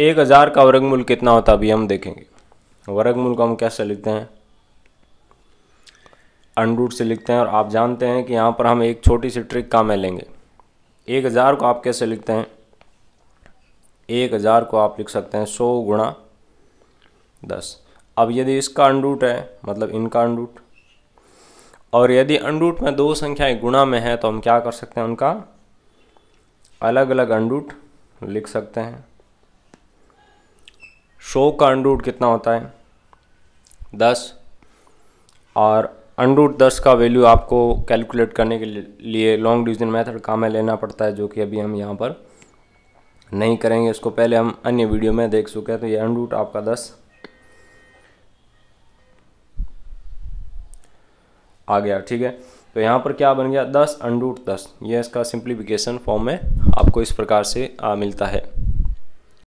एक हज़ार का वर्गमूल कितना होता अभी हम देखेंगे वर्गमूल को हम कैसे लिखते हैं अनरूट से लिखते हैं और आप जानते हैं कि यहाँ पर हम एक छोटी सी ट्रिक काम में लेंगे एक हज़ार को आप कैसे लिखते हैं एक हज़ार को आप लिख सकते हैं सौ गुणा दस अब यदि इसका अनरूट है मतलब इनका अनरूट और यदि अनरूट में दो संख्याएं गुणा में है तो हम क्या कर सकते हैं उनका अलग अलग अनरूट लिख सकते हैं शो का अंडरूट कितना होता है दस और अंडरूट दस का वैल्यू आपको कैलकुलेट करने के लिए लॉन्ग डिविजन मेथड काम में लेना पड़ता है जो कि अभी हम यहाँ पर नहीं करेंगे इसको पहले हम अन्य वीडियो में देख चुके हैं तो ये अंडरूट आपका दस आ गया ठीक है तो यहाँ पर क्या बन गया दस अंडरूट दस ये इसका सिंप्लीफिकेशन फॉर्म में आपको इस प्रकार से आ, मिलता है